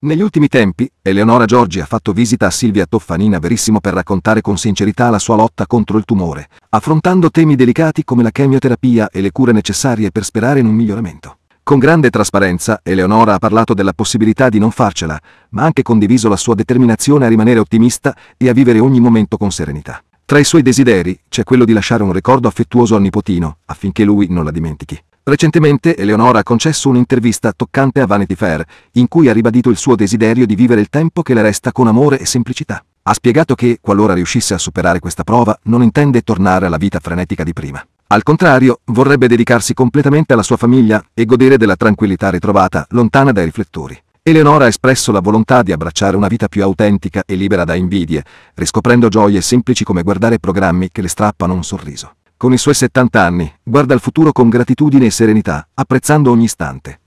Negli ultimi tempi, Eleonora Giorgi ha fatto visita a Silvia Toffanina Verissimo per raccontare con sincerità la sua lotta contro il tumore, affrontando temi delicati come la chemioterapia e le cure necessarie per sperare in un miglioramento. Con grande trasparenza, Eleonora ha parlato della possibilità di non farcela, ma ha anche condiviso la sua determinazione a rimanere ottimista e a vivere ogni momento con serenità. Tra i suoi desideri c'è quello di lasciare un ricordo affettuoso al nipotino, affinché lui non la dimentichi. Recentemente Eleonora ha concesso un'intervista toccante a Vanity Fair, in cui ha ribadito il suo desiderio di vivere il tempo che le resta con amore e semplicità. Ha spiegato che, qualora riuscisse a superare questa prova, non intende tornare alla vita frenetica di prima. Al contrario, vorrebbe dedicarsi completamente alla sua famiglia e godere della tranquillità ritrovata, lontana dai riflettori. Eleonora ha espresso la volontà di abbracciare una vita più autentica e libera da invidie, riscoprendo gioie semplici come guardare programmi che le strappano un sorriso con i suoi 70 anni, guarda il futuro con gratitudine e serenità, apprezzando ogni istante.